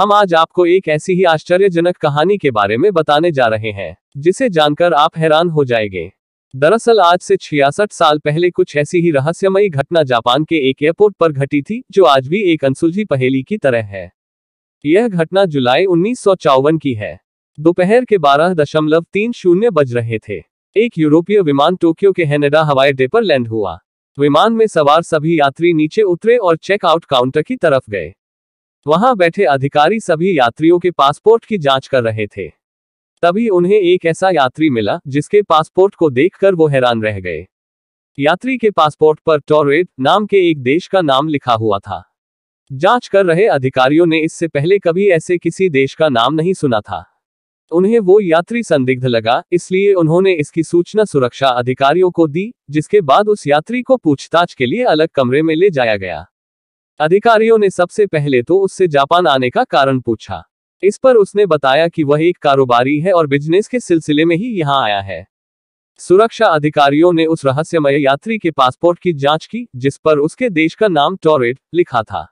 हम आज आपको एक ऐसी ही आश्चर्यजनक कहानी के बारे में बताने जा रहे हैं जिसे जानकर आप हैरान हो जाएंगे दरअसल आज से छियासठ साल पहले कुछ ऐसी ही रहस्यमयी घटना जापान के एक एयरपोर्ट पर घटी थी जो आज भी एक अनसुलझी पहेली की तरह है यह घटना जुलाई उन्नीस की है दोपहर के बारह दशमलव तीन शून्य बज रहे थे एक यूरोपीय विमान टोक्यो के हेनेडा हवाई अड्डे पर लैंड हुआ विमान में सवार सभी यात्री नीचे उतरे और चेकआउट काउंटर की तरफ गए वहां बैठे अधिकारी सभी यात्रियों के पासपोर्ट की जांच कर रहे थे तभी उन्हें एक ऐसा यात्री मिला जिसके पासपोर्ट को देखकर वो हैरान रह गए यात्री के पासपोर्ट पर टॉरेड नाम के एक देश का नाम लिखा हुआ था जांच कर रहे अधिकारियों ने इससे पहले कभी ऐसे किसी देश का नाम नहीं सुना था उन्हें वो यात्री संदिग्ध लगा इसलिए उन्होंने इसकी सूचना सुरक्षा अधिकारियों को दी जिसके बाद उस यात्री को पूछताछ के लिए अलग कमरे में ले जाया गया अधिकारियों ने सबसे पहले तो उससे जापान आने का कारण पूछा इस पर उसने बताया कि वह एक कारोबारी है और बिजनेस के सिलसिले में ही यहाँ आया है सुरक्षा अधिकारियों ने उस रहस्यमय यात्री के पासपोर्ट की जांच की जिस पर उसके देश का नाम टॉरेट लिखा था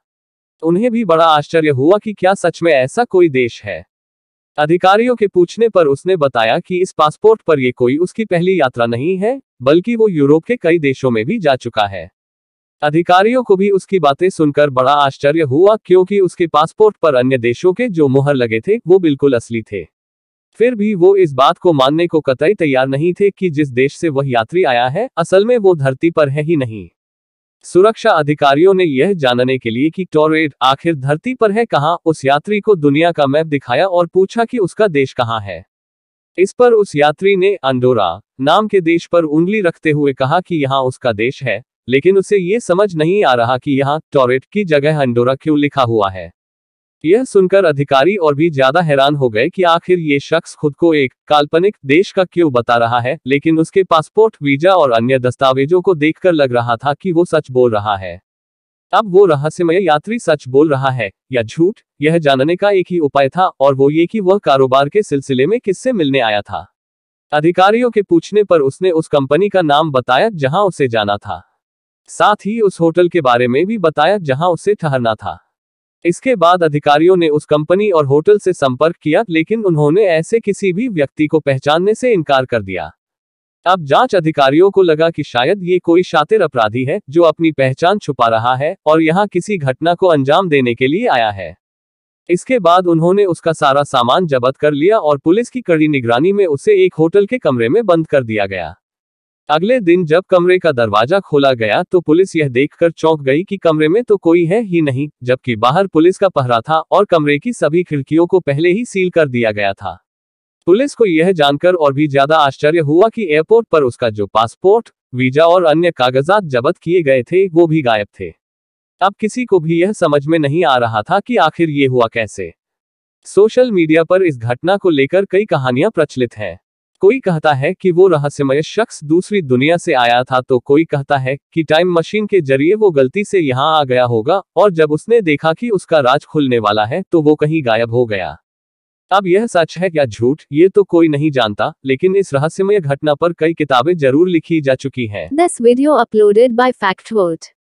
उन्हें भी बड़ा आश्चर्य हुआ कि क्या सच में ऐसा कोई देश है अधिकारियों के पूछने पर उसने बताया कि इस पासपोर्ट पर ये कोई उसकी पहली यात्रा नहीं है बल्कि वो यूरोप के कई देशों में भी जा चुका है अधिकारियों को भी उसकी बातें सुनकर बड़ा आश्चर्य हुआ क्योंकि उसके पासपोर्ट पर अन्य देशों के जो मुहर लगे थे वो बिल्कुल असली थे फिर भी वो इस बात को मानने को कतई तैयार नहीं थे कि जिस देश से वह यात्री आया है असल में वो धरती पर है ही नहीं सुरक्षा अधिकारियों ने यह जानने के लिए कि टॉरेड आखिर धरती पर है कहाँ उस यात्री को दुनिया का मैप दिखाया और पूछा कि उसका देश कहाँ है इस पर उस यात्री ने अंडोरा नाम के देश पर उंगली रखते हुए कहा कि यहाँ उसका देश है लेकिन उसे ये समझ नहीं आ रहा कि यहाँ टॉरेट की जगह अंडोरा क्यों लिखा हुआ है यह सुनकर अधिकारी और भी ज्यादा हैरान हो गए कि आखिर ये शख्स खुद को एक काल्पनिक देश का क्यों बता रहा है लेकिन उसके पासपोर्ट वीजा और अन्य दस्तावेजों को देखकर लग रहा था कि वो सच बोल रहा है अब वो रहस्यमय यात्री सच बोल रहा है या झूठ यह जानने का एक ही उपाय था और वो ये कि वह कारोबार के सिलसिले में किससे मिलने आया था अधिकारियों के पूछने पर उसने उस कंपनी का नाम बताया जहां उसे जाना था साथ ही उस होटल के बारे में भी बताया जहां उसे ठहरना था इसके बाद अधिकारियों ने उस कंपनी और होटल से संपर्क किया लेकिन उन्होंने ऐसे किसी भी व्यक्ति को पहचानने से इनकार कर दिया अब जांच अधिकारियों को लगा कि शायद ये कोई शातिर अपराधी है जो अपनी पहचान छुपा रहा है और यहाँ किसी घटना को अंजाम देने के लिए आया है इसके बाद उन्होंने उसका सारा सामान जब्त कर लिया और पुलिस की कड़ी निगरानी में उसे एक होटल के कमरे में बंद कर दिया गया अगले दिन जब कमरे का दरवाजा खोला गया तो पुलिस यह देखकर चौंक गई कि कमरे में तो कोई है ही नहीं जबकि बाहर पुलिस का पहरा था और कमरे की सभी खिड़कियों को पहले ही सील कर दिया गया था पुलिस को यह जानकर और भी ज्यादा आश्चर्य हुआ कि एयरपोर्ट पर उसका जो पासपोर्ट वीजा और अन्य कागजात जब्त किए गए थे वो भी गायब थे अब किसी को भी यह समझ में नहीं आ रहा था कि आखिर ये हुआ कैसे सोशल मीडिया पर इस घटना को लेकर कई कहानियां प्रचलित हैं कोई कहता है कि वो रहस्यमय शख्स दूसरी दुनिया से आया था तो कोई कहता है कि टाइम मशीन के जरिए वो गलती से यहाँ आ गया होगा और जब उसने देखा कि उसका राज खुलने वाला है तो वो कहीं गायब हो गया अब यह सच है या झूठ ये तो कोई नहीं जानता लेकिन इस रहस्यमय घटना पर कई किताबें जरूर लिखी जा चुकी हैं। This video uploaded by fact